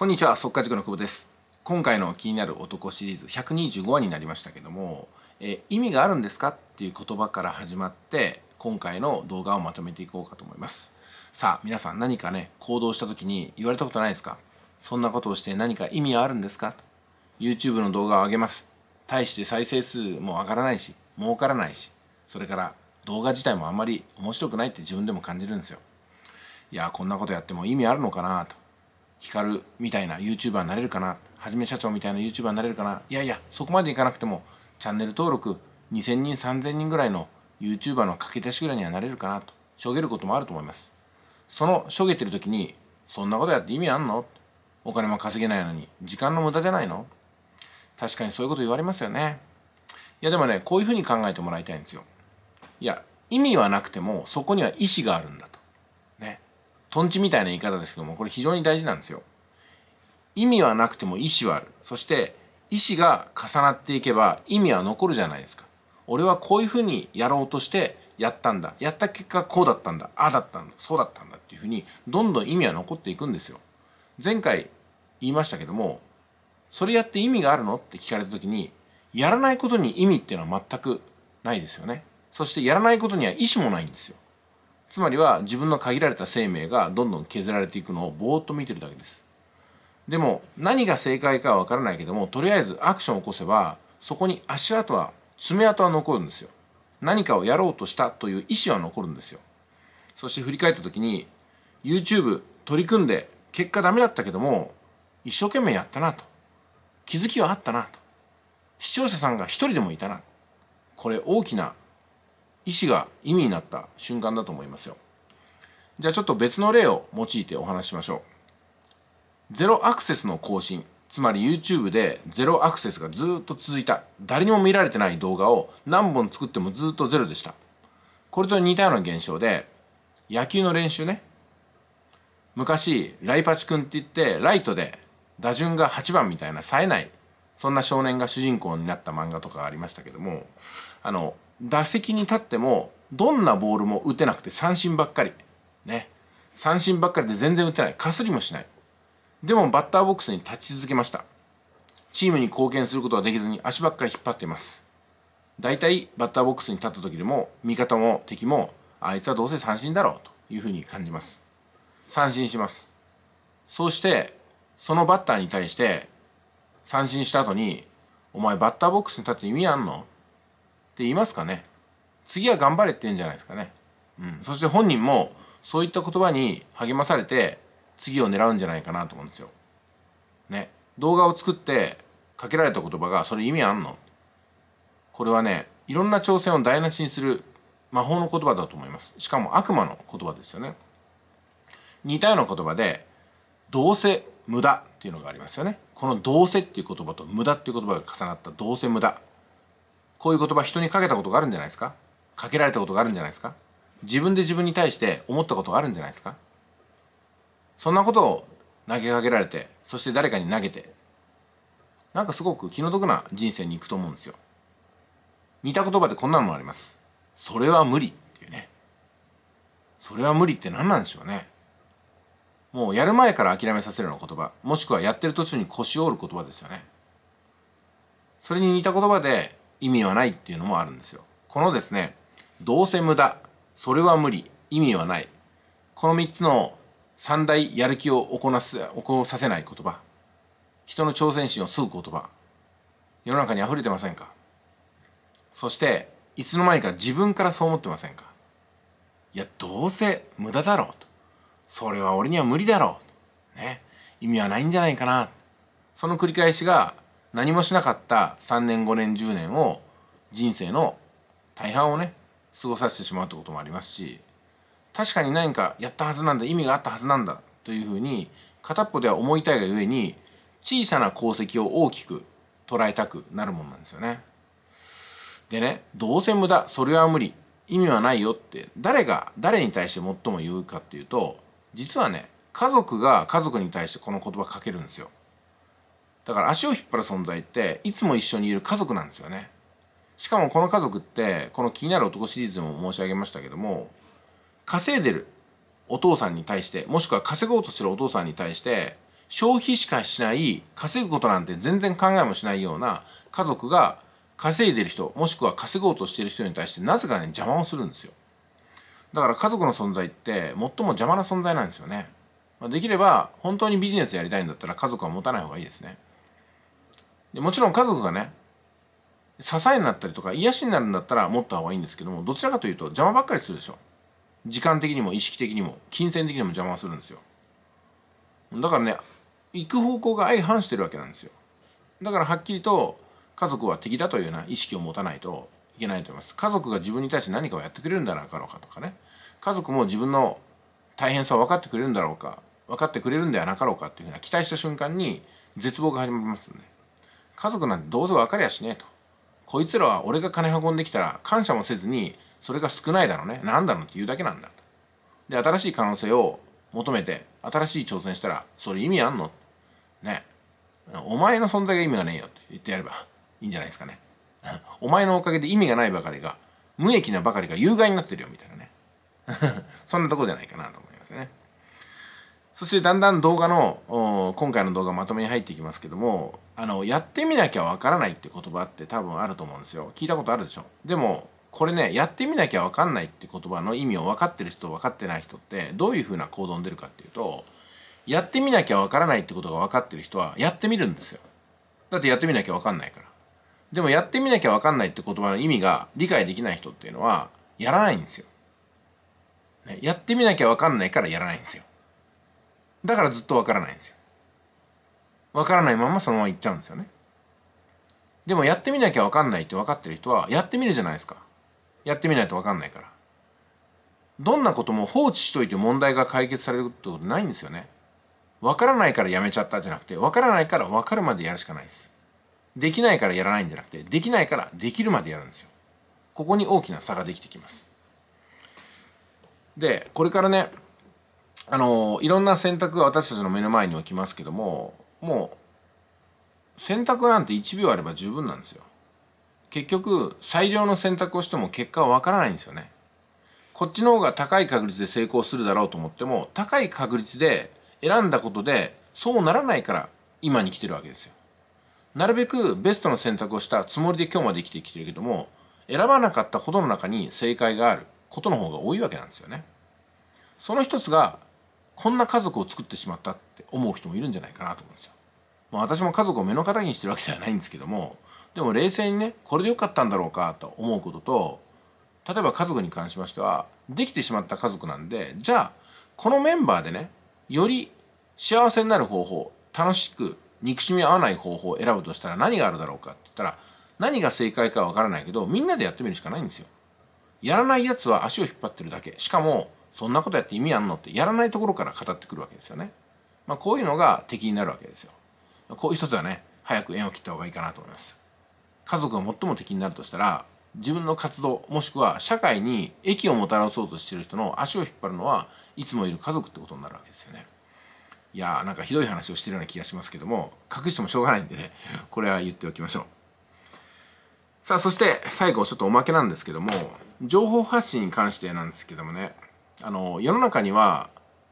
こんにちは、速稼塾の久保です。今回の気になる男シリーズ125話になりましたけども、え意味があるんですかっていう言葉から始まって、今回の動画をまとめていこうかと思います。さあ、皆さん何かね、行動した時に言われたことないですかそんなことをして何か意味はあるんですか ?YouTube の動画を上げます。対して再生数も上がらないし、儲からないし、それから動画自体もあんまり面白くないって自分でも感じるんですよ。いや、こんなことやっても意味あるのかなと。光るみたいな YouTuber になれるかなはじめ社長みたいな YouTuber になれるかないやいやそこまでいかなくてもチャンネル登録2000人3000人ぐらいの YouTuber の駆け出しぐらいにはなれるかなとしょげることもあると思いますそのしょげてる時にそんなことやって意味あんのお金も稼げないのに時間の無駄じゃないの確かにそういうこと言われますよねいやでもねこういうふうに考えてもらいたいんですよいや意味はなくてもそこには意志があるんだとんちみたいな言い方ですけどもこれ非常に大事なんですよ。意味はなくても意思はあるそして意思が重なっていけば意味は残るじゃないですか。俺はこういうふうにやろうとしてやったんだやった結果こうだったんだああだったんだそうだったんだっていうふうにどんどん意味は残っていくんですよ。前回言いましたけどもそれやって意味があるのって聞かれた時にやらないことに意味っていうのは全くないですよね。そしてやらないことには意思もないんですよ。つまりは自分の限られた生命がどんどん削られていくのをぼーっと見てるだけですでも何が正解かは分からないけどもとりあえずアクションを起こせばそこに足跡は爪痕は残るんですよ何かをやろうとしたという意思は残るんですよそして振り返った時に YouTube 取り組んで結果ダメだったけども一生懸命やったなと気づきはあったなと視聴者さんが一人でもいたなこれ大きな意思が意味になった瞬間だと思いますよ。じゃあちょっと別の例を用いてお話ししましょう。ゼロアクセスの更新、つまり YouTube でゼロアクセスがずっと続いた、誰にも見られてない動画を何本作ってもずっとゼロでした。これと似たような現象で、野球の練習ね。昔、ライパチ君って言って、ライトで打順が8番みたいな冴えない、そんな少年が主人公になった漫画とかありましたけども、あの、打席に立ってもどんなボールも打てなくて三振ばっかりね三振ばっかりで全然打てないかすりもしないでもバッターボックスに立ち続けましたチームに貢献することはできずに足ばっかり引っ張っています大体バッターボックスに立った時でも味方も敵もあいつはどうせ三振だろうというふうに感じます三振しますそうしてそのバッターに対して三振した後にお前バッターボックスに立って意味あんの言いますかね次は頑張れって言うんじゃないですかね、うん、そして本人もそういった言葉に励まされて次を狙うんじゃないかなと思うんですよ。ね動画を作ってかけられた言葉がそれ意味あんのこれはねいろんな挑戦を台無しにする魔法の言葉だと思いますしかも悪魔の言葉ですよね似たような言葉でどうせ無駄っていうのがありますよねこのどうせっていう言葉と無駄っていう言葉が重なったどうせ無駄こういう言葉人にかけたことがあるんじゃないですかかけられたことがあるんじゃないですか自分で自分に対して思ったことがあるんじゃないですかそんなことを投げかけられてそして誰かに投げてなんかすごく気の毒な人生に行くと思うんですよ似た言葉でこんなのもありますそれは無理っていうねそれは無理って何なんでしょうねもうやる前から諦めさせるような言葉もしくはやってる途中に腰を折る言葉ですよねそれに似た言葉で意味はないっていうのもあるんですよ。このですね、どうせ無駄、それは無理、意味はない。この3つの三大やる気を起こなす、起こさせない言葉。人の挑戦心を吸う言葉。世の中に溢れてませんかそして、いつの間にか自分からそう思ってませんかいや、どうせ無駄だろうと。それは俺には無理だろうと。ね。意味はないんじゃないかな。その繰り返しが何もしなかった3年5年10年を人生の大半をね過ごさせてしまうってこともありますし確かに何かやったはずなんだ意味があったはずなんだというふうに片っぽでは思いたいがゆえに小さな功績を大きく捉えたくなるもんなんですよね。でねどうせ無駄それは無理意味はないよって誰が誰に対して最も言うかっていうと実はね家族が家族に対してこの言葉かけるんですよ。だから足を引っ張る存在っていつも一緒にいる家族なんですよねしかもこの家族ってこの「気になる男」シリーズでも申し上げましたけども稼いでるお父さんに対してもしくは稼ごうとするお父さんに対して消費しかしない稼ぐことなんて全然考えもしないような家族が稼いでる人もしくは稼ごうとしてる人に対してなぜかね邪魔をするんですよだから家族の存在って最も邪魔な存在なんですよねできれば本当にビジネスやりたいんだったら家族は持たない方がいいですねでもちろん家族がね支えになったりとか癒しになるんだったら持った方がいいんですけどもどちらかというと邪魔ばっかりするでしょ時間的にも意識的にも金銭的にも邪魔するんですよだからね行く方向が相反してるわけなんですよだからはっきりと家族は敵だというような意識を持たないといけないと思います家族が自分に対して何かをやってくれるんだろうかとかね家族も自分の大変さを分かってくれるんだろうか分かってくれるんではなかろうかっていうふうな期待した瞬間に絶望が始まりますね家族なんてどうせ分かりゃしねえとこいつらは俺が金運んできたら感謝もせずにそれが少ないだろうね何だろうって言うだけなんだとで新しい可能性を求めて新しい挑戦したらそれ意味あんのねお前の存在が意味がねえよって言ってやればいいんじゃないですかね お前のおかげで意味がないばかりが無益なばかりが有害になってるよみたいなね そんなとこじゃないかなと思いますねそしてだんだん動画の今回の動画まとめに入っていきますけどもあのやってみなきゃわからないって言葉って多分あると思うんですよ聞いたことあるでしょでもこれねやってみなきゃわかんないって言葉の意味を分かってる人分かってない人ってどういうふうな行動に出るかっていうとやってみなきゃわからないってことが分かってる人はやってみるんですよだってやってみなきゃわかんないからでもやってみなきゃわかんないって言葉の意味が理解できない人っていうのはやらないんですよ、ね、やってみなきゃわかんないからやらないんですよだからずっとわからないんですよわからないままそのまま行っちゃうんですよねでもやってみなきゃわかんないって分かってる人はやってみるじゃないですかやってみないとわかんないからどんなことも放置しといて問題が解決されるってことないんですよねわからないからやめちゃったじゃなくてわからないからわかるまでやるしかないですできないからやらないんじゃなくてできないからできるまでやるんですよここに大きな差ができてきますでこれからねあのいろんな選択が私たちの目の前に置きますけどももう選択なんて1秒あれば十分なんですよ結局最良の選択をしても結果は分からないんですよねこっちの方が高い確率で成功するだろうと思っても高い確率で選んだことでそうならないから今に来てるわけですよなるべくベストの選択をしたつもりで今日まで生きてきてるけども選ばなかったことの中に正解があることの方が多いわけなんですよねその一つがこんな家族を作ってしまったって思う人もいるんじゃないかなと思うんですよ。まあ、私も家族を目の敵にしてるわけではないんですけどもでも冷静にねこれでよかったんだろうかと思うことと例えば家族に関しましてはできてしまった家族なんでじゃあこのメンバーでねより幸せになる方法楽しく憎しみ合わない方法を選ぶとしたら何があるだろうかって言ったら何が正解かわからないけどみんなでやってみるしかないんですよ。やらないやつは足を引っ張ってるだけしかもそんなことやって意味あんのってやらないところから語ってくるわけですよね。まあ、こういうのが敵になるわけですよ。こういう人とはね早く縁を切った方がいいかなと思います。家族が最も敵になるとしたら自分の活動もしくは社会に益をもたらそうとしてる人の足を引っ張るのはいつもいる家族ってことになるわけですよね。いやーなんかひどい話をしてるような気がしますけども隠してもしょうがないんでねこれは言っておきましょう。さあそして最後ちょっとおまけなんですけども情報発信に関してなんですけどもねあの世の中には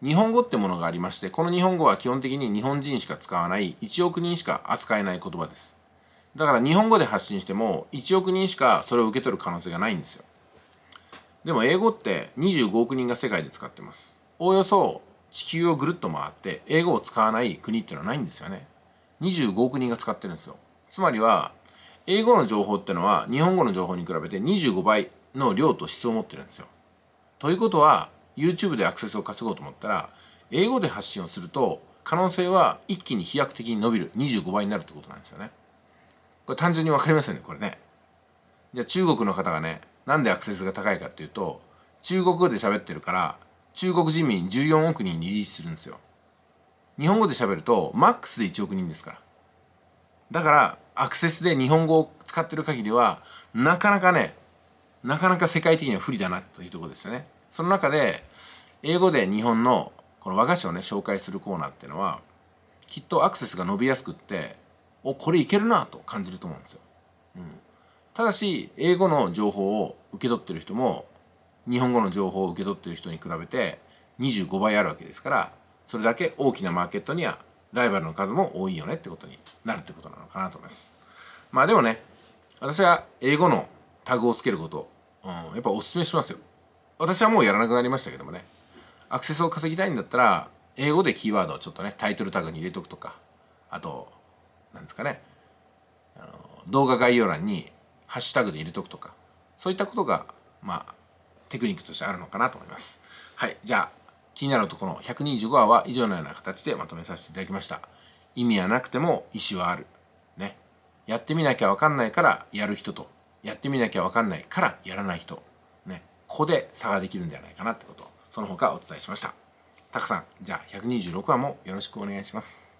日本語ってものがありましてこの日本語は基本的に日本人しか使わない1億人しか扱えない言葉ですだから日本語で発信しても1億人しかそれを受け取る可能性がないんですよでも英語って25億人が世界で使ってますおおよそ地球をぐるっと回って英語を使わない国っていうのはないんですよね25億人が使ってるんですよつまりは英語の情報ってのは日本語の情報に比べて25倍の量と質を持ってるんですよということは YouTube でアクセスを稼ごうと思ったら英語で発信をすると可能性は一気に飛躍的に伸びる25倍になるってことなんですよね。これ単純に分かりますよねこれね。じゃあ中国の方がねなんでアクセスが高いかっていうと中国語で喋ってるから中国人民14億人にリースするんですよ。日本語で喋るとマックスで1億人ですから。だからアクセスで日本語を使ってる限りはなかなかねなかなか世界的には不利だなというところですよね。その中で英語で日本のこの和菓子をね紹介するコーナーっていうのはきっとアクセスが伸びやすくっておこれいけるなと感じると思うんですよ、うん、ただし英語の情報を受け取ってる人も日本語の情報を受け取ってる人に比べて25倍あるわけですからそれだけ大きなマーケットにはライバルの数も多いよねってことになるってことなのかなと思いますまあでもね私は英語のタグをつけること、うん、やっぱおすすめしますよ私はもうやらなくなりましたけどもねアクセスを稼ぎたいんだったら英語でキーワードをちょっとねタイトルタグに入れとくとかあと何ですかねあの動画概要欄にハッシュタグで入れとくとかそういったことがまあテクニックとしてあるのかなと思いますはいじゃあ気になるとこの125話は以上のような形でまとめさせていただきました意味はなくても意思はあるねやってみなきゃわかんないからやる人とやってみなきゃわかんないからやらない人ここで差ができるんじゃないかなってことその他お伝えしましたたくさんじゃあ126話もよろしくお願いします